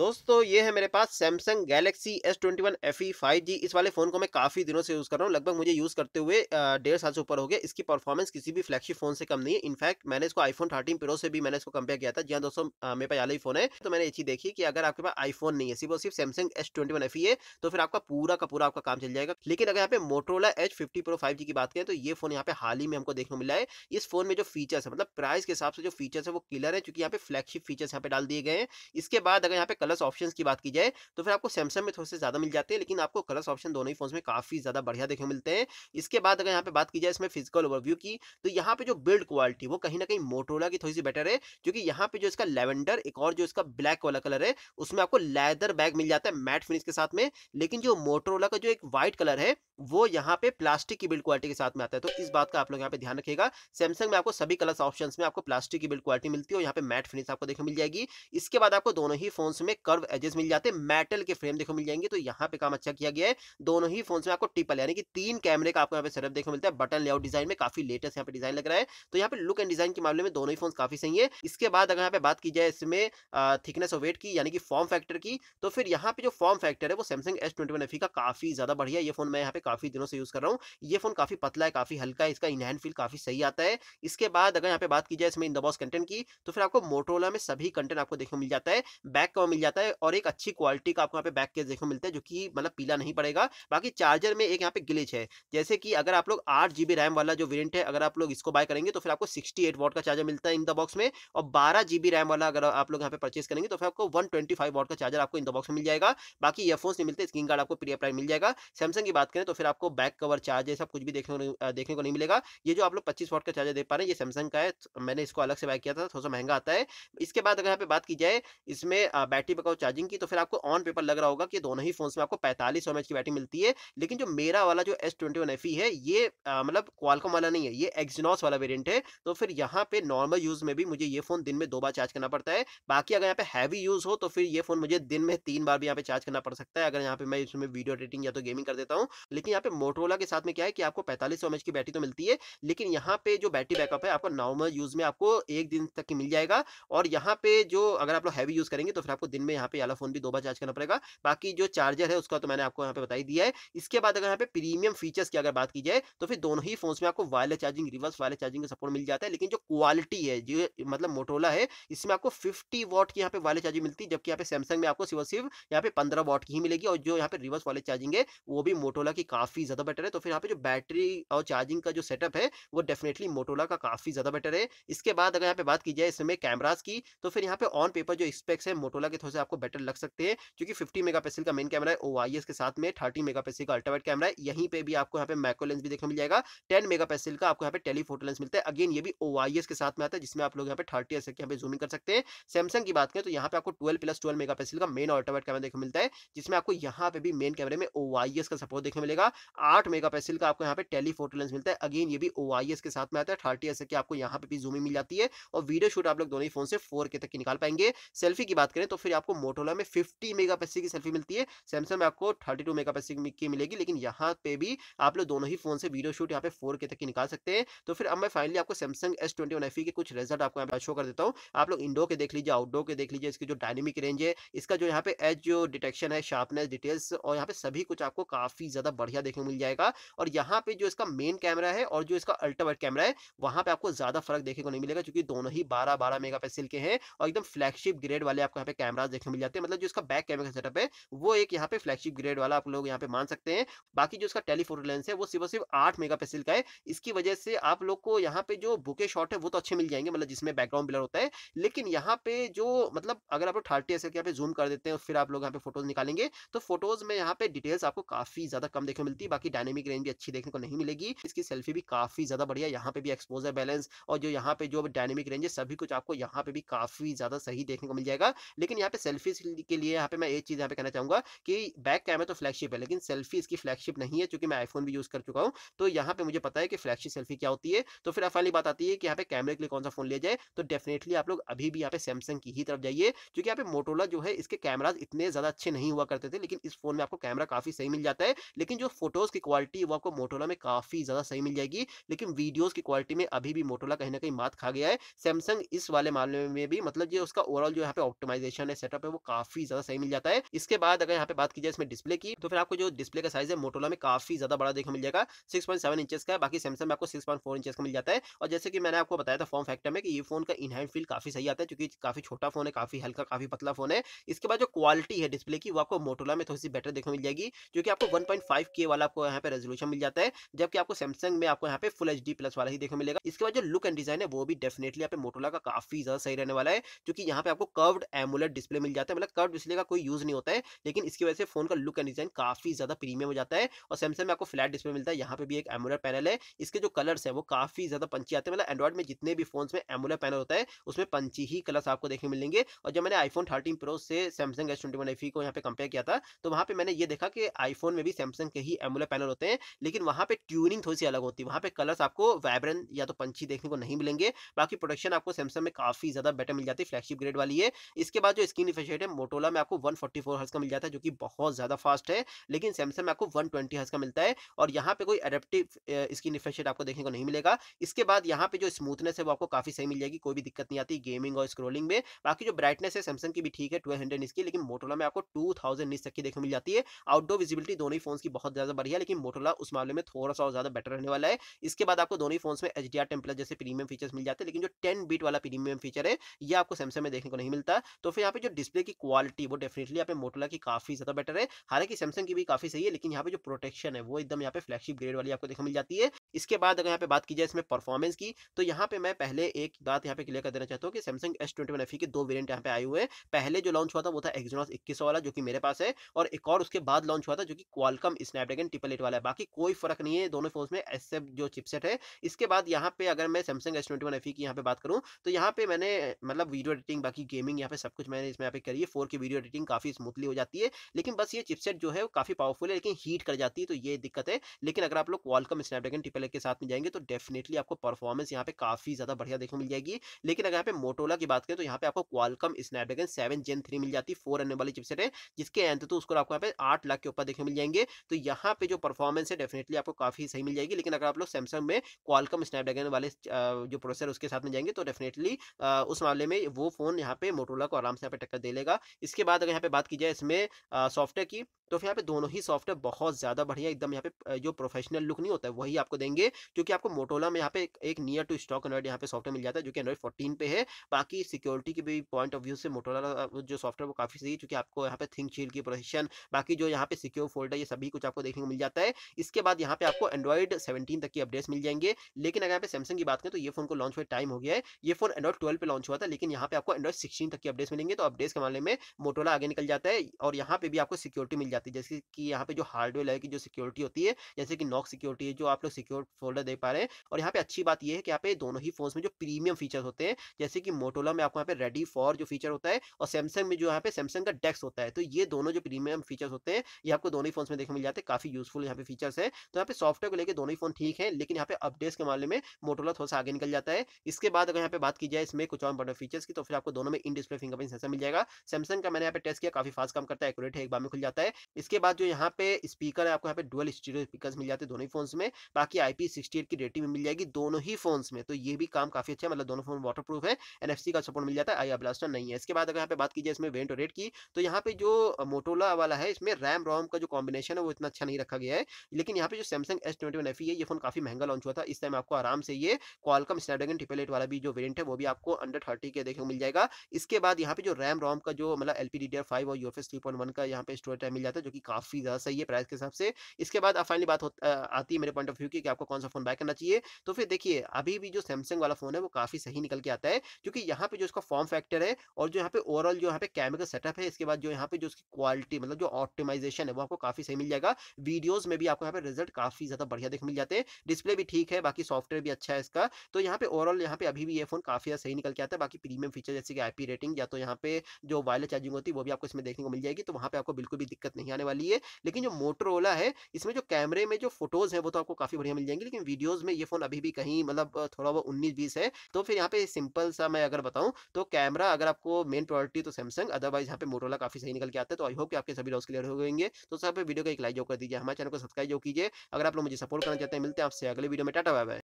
दोस्तों ये है मेरे पास Samsung Galaxy S twenty one F E five G इस वाले फ़ोन को मैं काफ़ी दिनों से यूज़ कर रहा हूँ लगभग मुझे यूज़ करते हुए डेढ़ साल से ऊपर हो गया इसकी परफॉर्मेंस किसी भी फ्लैगशिप फ़ोन से कम नहीं है इनफैक्ट मैंने इसको आईफोन थर्टीन प्रो से भी मैंने इसको कंपेयर किया था जहाँ दोस्तों मेरे पास आला ही फ़ोन है तो मैंने ये देखी कि अगर आपके पास आईफोन नहीं है सिर्फ और सिर्फ Samsung S twenty one F E है तो फिर आपका पूरा का पूरा आपका काम चल जाएगा लेकिन अगर यहाँ पे Motorola edge fifty pro five G की बात करें तो ये फ़ोन यहाँ पे हाल ही में हमको देखने को मिला है इस फ़ोन में जो फीचर्स है मतलब प्राइस के हिसाब से जो फीचर्स है वो क्लियर है चूंकि यहाँ पे फ्लैगशिप फीचर्स यहाँ पे डाल दिए गए हैं इसके बाद अगर यहाँ पे कलर्स ऑप्शन की बात की जाए तो फिर आपको सैमसंग में थोड़े से ज़्यादा मिल जाते हैं लेकिन आपको कलर्स ऑप्शन दोनों ही फोन में काफ़ी ज़्यादा बढ़िया देखने मिलते हैं इसके बाद अगर यहाँ पे बात की जाए इसमें फिजिकल ओवरव्यू की तो यहाँ पे जो बिल्ड क्वालिटी वो कहीं ना कहीं मोटोला की थोड़ी सी बेटर है क्योंकि यहाँ पे जो इसका लेवेंडर एक और जो इसका ब्लैक वाला कलर है उसमें आपको लेदर बैग मिल जाता है मैट फिनिश के साथ में लेकिन जो मोटोरोला का जो एक व्हाइट कलर है वो यहाँ पे प्लास्टिक की बिल्ड क्वालिटी के साथ में आता है तो इस बात का आप लोग यहाँ पे ध्यान रखेगा सैमसंग में आपको सभी कलर्स ऑप्शन में आपको प्लास्टिक की बिल्ड क्वालिटी मिलती है और यहाँ पे मैट फिनिश आपको देखने मिल जाएगी इसके बाद आपको दोनों ही फोन में कर्व एजेस मिल जाते हैं मेटल के फ्रेम देखो मिल जाएंगे तो यहाँ पे काम अच्छा किया गया है दोनों ही फोन में आपको टिपल यानी कि तीन कैमरे का आपको यहाँ पे सेटअप देखो मिलता है बटन लेआउट डिजाइन में काफी लेटेस्ट यहाँ पे डिजाइन लग रहा है तो यहाँ पे लुक एंड डिजाइन के मामले में दोनों ही फोन काफी सही है इसके बाद अगर यहाँ पे बात की जाए इसमें थिकनेस और वेट की यानी कि फॉर्म फैक्टर की तो फिर यहाँ पे जो फॉर्म फैक्टर है वो सैमसंग एस ट्वेंटी का काफी ज्यादा बढ़िया ये फोन मैं यहाँ पे काफी दिनों से यूज कर रहा हूँ ये फोन काफी पतला है काफी हल्का है इसका इनहैंड फील काफी सही आता है इसके बाद अगर यहाँ पे बात की जाए इसमें इन द कंटेंट की तो फिर आपको मोटोला में सभी कंटेंट आपको देखने मिल जाता है बैक कवर मिल मिल जाता है और एक अच्छी क्वालिटी का आपको यहाँ पे बैक केस देखने को मिलता है जो कि मतलब पीला नहीं पड़ेगा बाकी चार्जर में एक यहाँ पे ग्लिच है जैसे कि अगर आप लोग आठ जीबी रैम वाला जो वेरिएंट है अगर आप लोग इसको बाय करेंगे तो फिर आपको सिक्सटी एट वॉट का चार्जर मिलता है इन द बॉक्स में और बारह जीबी रैम वाला अगर आप लोग यहाँ पे परचेस करेंगे तो फिर आपको वन ट्वेंटी फाइव वॉट का चार्जर आपको इन द बॉक्स में मिल जाएगा बाकी ईयरफोन्स नहीं मिलते स्क्रीन गार्ड आपको प्री अप्लाई मिल जाएगा सैमसंग की बात करें तो फिर आपको बैक कवर चार्जर सब कुछ भी देखने देखने को नहीं मिलेगा ये जो आप लोग पच्चीस वॉट का चार्जर दे पा रहे हैं ये सैमसंग का है तो मैंने इसको अलग से बाय किया था तो थोड़ा सा महंगा आता है इसके बाद अगर यहाँ पे बात की जाए इसमें बैटरी थर्टी पकाओ चार्जिंग की तो फिर आपको ऑन पेपर लग रहा होगा कि दोनों ही फोन में आपको पैंतालीस सौ की बैटरी मिलती है लेकिन जो मेरा वाला जो एस ट्वेंटी e है ये मतलब क्वालकॉम वाला नहीं है ये एक्जीनॉस वाला वेरियंट है तो फिर यहाँ पे नॉर्मल यूज में भी मुझे ये फोन दिन में दो बार चार्ज करना पड़ता है बाकी अगर यहाँ पे हैवी यूज हो तो फिर ये फोन मुझे दिन में तीन बार भी यहाँ पे चार्ज करना पड़ सकता है अगर यहाँ पे मैं इसमें वीडियो एडिटिंग या तो गेमिंग कर देता हूँ लेकिन यहाँ पे मोटरोला के साथ में क्या है कि आपको पैंतालीस सौ की बैटरी तो मिलती है लेकिन यहाँ पे जो बैटरी बैकअप है आपको नॉर्मल यूज में आपको एक दिन तक मिल जाएगा और यहाँ पे जो अगर आप लोग हैवी यूज करेंगे तो फिर आपको दिन दिन में यहाँ पे वाला फोन भी दो बार चार्ज करना पड़ेगा बाकी जो चार्जर है उसका तो मैंने आपको यहाँ पे बताई दिया है इसके बाद अगर यहाँ पे प्रीमियम फीचर्स की अगर बात की जाए तो फिर दोनों ही फोन में आपको wireless charging reverse wireless charging का सपोर्ट मिल जाता है लेकिन जो क्वालिटी है जो मतलब मोटोला है इसमें आपको फिफ्टी वॉट की यहाँ पे वायरलेस चार्जिंग मिलती है जबकि यहाँ पे सैमसंग में आपको सिर्फ सिर्फ यहाँ पे पंद्रह वॉट की ही मिलेगी और जो यहाँ पे रिवर्स वाले चार्जिंग है वो भी मोटोला की काफी ज्यादा बेटर है तो फिर यहाँ पे जो बैटरी और चार्जिंग का जो सेटअप है वो डेफिनेटली मोटोला का काफी ज्यादा बेटर है इसके बाद अगर यहाँ पे बात की जाए इसमें कैमराज की तो फिर यहाँ पे ऑन पेपर जो स्पेक्स है मोटोला के थोड़े से आपको बेटर लग सकते हैं क्योंकि फिफ्टी मेगा का मेन कैमरा है ओ के साथ में थर्टी मेगा का अल्ट्रावाइट कैमरा है यहीं पर भी आपको यहाँ पे मैको लेंस भी देखने मिल जाएगा टेन मेगा का आपको यहाँ पे टेलीफोटो लेंस मिलता है अगेन ये भी ओ के साथ में आता है जिसमें आप लोग यहाँ पे थर्टी एस यहाँ पे जूमिंग कर सकते हैं सैमसंग की बात करें तो यहाँ पे आपको ट्वेल्व प्लस ट्वेल्व मेगा का मेन अल्ट्रावाइट कैमरा देखने मिलता है जिसमें आपको यहाँ पे भी मेन कैमरे में ओ का सपोर्ट देखने मिलेगा आठ मेगा का आपको यहाँ पे टेलीफोटो लेंस मिलता है अगेन ये भी ओ के साथ में आता है थर्टी एस आपको यहाँ पे भी जूमिंग मिल जाती है और वीडियो शूट आप लोग दोनों ही फोन से फोर तक निकाल पाएंगे सेल्फी की बात करें तो फिर आपको मोटोला में 50 मेगापिक्सल की सेल्फी मिलती है सैमसंग में आपको 32 मेगापिक्सल की मिलेगी लेकिन यहाँ पे भी आप लोग दोनों ही फोन से वीडियो शूट यहाँ पे 4K तक की निकाल सकते हैं तो फिर अब मैं फाइनली आपको सैमसंग एस ट्वेंटी के कुछ रिजल्ट आपको यहाँ पे शो कर देता हूँ आप लोग इंडो के देख लीजिए आउटडोर के देख लीजिए इसकी जो डायनेमिक रेंज है इसका जो यहाँ पे एज जो डिटेक्शन है शार्पनेस डिटेल्स और यहाँ पे सभी कुछ आपको काफी ज्यादा बढ़िया देखने मिल जाएगा और यहाँ पे जो इसका मेन कैमरा है और जो इसका अल्ट्रावर्ट कैमरा है वहाँ पे आपको ज्यादा फर्क देखने को नहीं मिलेगा क्योंकि दोनों ही बारह बारह मेगा के हैं और एकदम फ्लैगशिप ग्रेड वाले आपको यहाँ पे कैमरा पास देखने मिल जाते हैं मतलब जो इसका बैक कैमरा सेटअप है वो एक यहाँ पे फ्लैगशिप ग्रेड वाला आप लोग यहाँ पे मान सकते हैं बाकी जो इसका टेलीफोटो लेंस है वो सिर्फ सिर्फ आठ मेगा का है इसकी वजह से आप लोग को यहाँ पे जो बुके शॉट है वो तो अच्छे मिल जाएंगे मतलब जिसमें बैकग्राउंड ब्लर होता है लेकिन यहाँ पे जो मतलब अगर आप लोग थर्टी एस यहाँ पे जूम कर देते हैं और फिर आप लोग यहाँ पे फोटोज निकालेंगे तो फोटोज में यहाँ पे डिटेल्स आपको काफी ज्यादा कम देखने मिलती है बाकी डायनेमिक रेंज भी अच्छी देखने को नहीं मिलेगी इसकी सेल्फी भी काफी ज्यादा बढ़िया यहाँ पे भी एक्सपोजर बैलेंस और जो यहाँ पे जो डायनेमिक रेंज है सभी कुछ आपको यहाँ पे भी काफी ज्यादा सही देखने को मिल जाएगा लेकिन यहाँ पे सेल्फीज के लिए यहाँ पे मैं एक चीज़ यहाँ पे कहना चाहूँगा कि बैक कैमरा तो फ्लैगशिप है लेकिन सेल्फी इसकी फ्लैगशिप नहीं है क्योंकि मैं आईफोन भी यूज़ कर चुका हूँ तो यहाँ पे मुझे पता है कि फ्लैगशिप सेल्फी क्या होती है तो फिर फाइनली बात आती है कि यहाँ पे कैमरे के लिए कौन सा फोन लिया जाए तो डेफिनेटली आप लोग अभी भी यहाँ पे सैमसंग की ही तरफ जाइए क्योंकि यहाँ पे मोटोला जो है इसके कैमराज इतने ज़्यादा अच्छे नहीं हुआ करते थे लेकिन इस फोन में आपको कैमरा काफ़ी सही मिल जाता है लेकिन जो फोटोज़ की क्वालिटी वो आपको मोटोला में काफ़ी ज़्यादा सही मिल जाएगी लेकिन वीडियोज़ की क्वालिटी में अभी भी मोटोला कहीं ना कहीं मात खा गया है सैमसंग इस वाले मामले में भी मतलब जो उसका ओवरऑल जो यहाँ पे ऑप्टिमाइजेशन है सेटअप है वो काफी ज्यादा सही मिल जाता है इसके बाद अगर यहाँ पे बात की जाए इसमें डिस्प्ले की तो फिर आपको जो डिस्प्ले का साइज है मोटोला में काफी ज्यादा बड़ा देखने मिल जाएगा सिक्स पॉइंट सेवन इंचेस का बाकी सैमसंग में आपको सिक्स पॉइंट फोर इंचेस का मिल जाता है और जैसे कि मैंने आपको बताया था फॉर्म फैक्टर में कि ये फोन का इनहैंड फील काफी सही आता है क्योंकि काफी छोटा फोन है काफी हल्का काफी पतला फोन है इसके बाद जो क्वालिटी है डिस्प्ले की वो आपको मोटोला में थोड़ी सी बेटर देखने मिल जाएगी क्योंकि आपको वन के वाला आपको यहाँ पे रेजोल्यूशन मिल जाता है जबकि आपको सैमसंग में आपको यहाँ पे फुल एच प्लस वाला ही देखने मिलेगा इसके बाद जो लुक एंड डिजाइन है वो भी डेफिनेटली यहाँ पे मोटोला का काफी ज्यादा सही रहने वाला है क्योंकि यहाँ पे आपको कर्व्ड एमुलेट डिस्प्ले मिल जाता है मतलब कर्व डिस्प्ले का कोई यूज़ नहीं होता है लेकिन इसकी वजह से फोन का लुक एंड डिज़ाइन काफ़ी ज़्यादा प्रीमियम हो जाता है और सैमसंग में आपको फ्लैट डिस्प्ले मिलता है यहाँ पे भी एक एमुलर पैनल है इसके जो कलर्स है वो काफ़ी ज़्यादा पंची आते हैं मतलब एंड्रॉइड में जितने भी फोन में एमुलर पैनल होता है उसमें पंची ही कलर्स आपको देखने मिलेंगे और जब मैंने आईफोन थर्टीन प्रो से सैमसंग एस ट्वेंटी e को यहाँ पे कंपेयर किया था तो वहाँ पे मैंने ये देखा कि आईफोन में भी सैमसंग के ही एमुलर पैनल होते हैं लेकिन वहाँ पे ट्यूनिंग थोड़ी सी अलग होती है वहाँ पे कलर्स आपको वाइब्रेंट या तो पंची देखने को नहीं मिलेंगे बाकी प्रोडक्शन आपको सैमसंग में काफ़ी ज़्यादा बेटर मिल जाती है फ्लैगशिप ग्रेड वाली है इसके बाद जो स्क्रीन रिफ्रेश है मोटोला में आपको वन फोर्टी का मिल जाता है जो कि बहुत ज़्यादा फास्ट है लेकिन सैमसंग में आपको वन ट्वेंटी का मिलता है और यहाँ पे कोई एडेप्टिव स्क्रीन रिफ्रेश आपको देखने को नहीं मिलेगा इसके बाद यहाँ पे जो स्मूथनेस है वो आपको काफ़ी सही मिल जाएगी कोई भी दिक्कत नहीं आती गेमिंग और स्क्रोलिंग में बाकी जो ब्राइटनेस है सैमसंग की भी ठीक है ट्वेल्व हंड्रेड इसकी लेकिन मोटोला में आपको टू थाउजेंड तक की देखने मिल जाती है आउटडोर विजिबिलिटी दोनों ही फोन की बहुत ज़्यादा बढ़िया लेकिन मोटोला उस मामले में थोड़ा सा और ज़्यादा बेटर रहने वाला है इसके बाद आपको दोनों ही फोन में एच डी आर जैसे प्रीमियम फीचर्स मिल जाते हैं लेकिन जो टेन बीट वाला प्रीमियम फीचर है ये आपको सैमसंग में देखने को नहीं मिलता तो फिर यहाँ पे जो डिस्प्ले की क्वालिटी वो डेफिनेटली यहाँ पे मोटोला की काफी ज्यादा बेटर है हालांकि सैमसंग की भी काफी सही है लेकिन यहाँ पे जो प्रोटेक्शन है वो एकदम यहाँ पे फ्लैगशिप ग्रेड वाली आपको देखने मिल जाती है इसके बाद अगर यहाँ पे बात की जाए इसमें परफॉर्मेंस की तो यहाँ पे मैं पहले एक बात यहाँ पे क्लियर कर देना चाहता हूँ कि Samsung S twenty one F के दो वेरियंट यहाँ पे आए हुए हैं पहले जो लॉन्च हुआ था वो था एक्जोनॉस इक्कीस वाला जो कि मेरे पास है और एक और उसके बाद लॉन्च हुआ था जो कि क्वालकम स्नैपड्रैगन ट्रिपल एट वाला है बाकी कोई फर्क नहीं है दोनों फोन में एस जो चिपसेट है इसके बाद यहाँ पे अगर मैं Samsung S twenty one F की यहाँ पे बात करूँ तो यहाँ पे मैंने मतलब वीडियो एडिटिंग बाकी गेमिंग यहाँ पे सब कुछ मैंने इसमें यहाँ पे करी है फोर की वीडियो एडिटिंग काफी स्मूथली हो जाती है लेकिन बस ये चिपसेट जो है वो काफी पावरफुल है लेकिन हीट कर जाती है तो ये दिक्कत है लेकिन अगर आप लोग क्वालकम स्नैपड्रैगन ट्रिपल कलर के साथ में जाएंगे तो डेफिनेटली आपको परफॉर्मेंस यहाँ पे काफी ज्यादा बढ़िया देखने मिल जाएगी लेकिन अगर यहाँ पे मोटोला की बात करें तो यहाँ पे आपको Qualcomm Snapdragon seven gen three मिल जाती है फोर एन वाली चिपसेट है जिसके अंत तो उसको आपको यहाँ पे आठ लाख के ऊपर देखने मिल जाएंगे तो यहाँ पे जो परफॉर्मेंस है डेफिनेटली आपको काफी सही मिल जाएगी लेकिन अगर आप लोग सैमसंग में क्वालकम स्नैपड्रैगन वाले जो प्रोसेसर उसके साथ में जाएंगे तो डेफिनेटली उस मामले में वो फोन यहाँ पे मोटोला को आराम से यहाँ पे टक्कर दे लेगा इसके बाद अगर यहाँ पे बात की जाए इसमें सॉफ्टवेयर की तो फिर यहाँ पे दोनों ही सॉफ्टवेयर बहुत ज़्यादा बढ़िया एकदम यहाँ पे जो प्रोफेशनल लुक नहीं होता है वही आपको देंगे क्योंकि आपको मोटोला में यहाँ पे एक नियर टू स्टॉक एंड्रॉइड यहाँ पे सॉफ्टवेयर मिल जाता है जो कि एंड्रॉइड फोर्टीन पे है बाकी सिक्योरिटी के भी पॉइंट ऑफ व्यू से मोटोला जो सॉफ्टवेयर वो काफ़ी सही क्योंकि आपको यहाँ पे थिंक चील की प्रोसेशन बाकी जो यहाँ पे सिक्योर फोल्डर ये सभी कुछ आपको देखने को मिल जाता है इसके बाद यहाँ पे आपको एंड्रॉइड सेवेंटीन तक की अपडेट्स मिल जाएंगे लेकिन अगर यहाँ पे सैमसंग की बात करें तो ये फोन को लॉन्च हुए टाइम हो गया है ये फोन एंड्रॉइड ट्वेल्व पे लॉन्च हुआ था लेकिन यहाँ पे आपको एंड्रॉइड सिक्सटीन तक की अपडेट्स मिलेंगे तो अपडेट्स के मामले में मोटोला आगे निकल जाता है और यहाँ पे भी आपको सिक्योरिटी मिल जाती है जाती है जैसे कि यहाँ पे जो हार्डवेयर लेवल की जो सिक्योरिटी होती है जैसे कि नॉक सिक्योरिटी है जो आप लोग सिक्योर फोल्डर दे पा रहे हैं और यहाँ पे अच्छी बात यह है कि यहाँ पे दोनों ही फोन में जो प्रीमियम फीचर होते हैं जैसे कि मोटोला में आपको यहाँ पे रेडी फॉर जो फीचर होता है और सैमसंग में जो यहाँ पे सैमसंग का डेस्क होता है तो ये दोनों जो प्रीमियम फीचर्स होते हैं ये आपको दोनों ही फोन में देखने मिल जाते हैं काफी यूजफुल यहाँ पे फीचर्स है तो यहाँ पे सॉफ्टवेयर को लेकर दोनों ही फोन ठीक है लेकिन यहाँ पे अपडेट्स के मामले में मोटोला थोड़ा सा आगे निकल जाता है इसके बाद अगर यहाँ पे बात की जाए इसमें कुछ और बड़े फीचर्स की तो फिर आपको दोनों में इन डिस्प्ले फिंगरप्रिंट सेंसर मिल जाएगा सैमसंग का मैंने यहाँ पे टेस्ट किया काफी फास्ट काम करता है एक बार में खुल जाता है इसके बाद जो यहाँ पे स्पीकर है आपको यहाँ पे डुअल स्टीरियो स्पीकर मिल जाते हैं दोनों ही फोन्स में बाकी आई पी की रेटिंग में मिल जाएगी दोनों ही फोन्स में तो ये भी काम काफी अच्छा है मतलब दोनों फोन वाटर प्रूफ है एन का सपोर्ट मिल जाता है आई ब्लास्टर नहीं है इसके बाद अगर यहाँ पे बात की जाए इसमें वेंट रेट की तो यहाँ पे जो मोटोला वाला है इसमें रैम रोम का जो कॉम्बिनेशन है वो इतना अच्छा नहीं रखा गया है लेकिन यहाँ पे जो Samsung S twenty one F है ये फोन काफी महंगा लॉन्च हुआ था इस टाइम आपको आराम से ये कॉलकम स्नैपड्रैगन ट्रिपल एट वाला भी जो वेरियंट है वो भी आपको अंडर थर्टी के देखने मिल जाएगा इसके बाद यहाँ पे जो रैम रोम का जो मतलब एल पी डी डी और U S three point one का यहाँ पे स्टोरेज टाइम मिल जाता है है जो कि काफ़ी ज़्यादा सही है प्राइस के हिसाब से इसके बाद फाइनली बात आती है मेरे पॉइंट ऑफ व्यू की कि आपको कौन सा फोन बाय करना चाहिए तो फिर देखिए अभी भी जो सैमसंग वाला फोन है वो काफ़ी सही निकल के आता है क्योंकि यहाँ पे जो इसका फॉर्म फैक्टर है और जो यहाँ पे ओवरऑल जो यहाँ पे कैमरा सेटअप है इसके बाद जो यहाँ पे जो उसकी क्वालिटी मतलब जो ऑप्टिमाइजेशन है वो आपको काफ़ी सही मिल जाएगा वीडियोज़ में भी आपको यहाँ पे रिजल्ट काफ़ी ज़्यादा बढ़िया देख मिल जाते हैं डिस्प्ले भी ठीक है बाकी सॉफ्टवेयर भी अच्छा है इसका तो यहाँ पे ओवरऑल यहाँ पे अभी भी ये फोन काफ़ी सही निकल के आता है बाकी प्रीमियम फीचर जैसे कि आईपी रेटिंग या तो यहाँ पे जो वायरलेस चार्जिंग होती है वो भी आपको इसमें देखने को मिल जाएगी तो वहाँ पे आपको बिल्कुल भी दिक्कत नहीं आने वाली है लेकिन जो मोटरोला है इसमें जो कैमरे में जो फोटोज़ हैं वो तो आपको काफ़ी बढ़िया मिल जाएंगे लेकिन वीडियोज़ में ये फ़ोन अभी भी कहीं मतलब थोड़ा वो उन्नीस बीस है तो फिर यहाँ पे सिंपल सा मैं अगर बताऊँ तो कैमरा अगर आपको मेन प्रायोरिटी तो सैमसंग अदरवाइज यहाँ पे मोटरोला काफ़ी सही निकल के आता है तो आई होप कि आपके सभी लॉस क्लियर हो गएंगे तो सब वीडियो का एक लाइक जो कर दीजिए हमारे चैनल को सब्सक्राइब जो कीजिए अगर आप लोग मुझे सपोर्ट करना चाहते हैं मिलते हैं आपसे अगले वीडियो में टाटा बाय बाय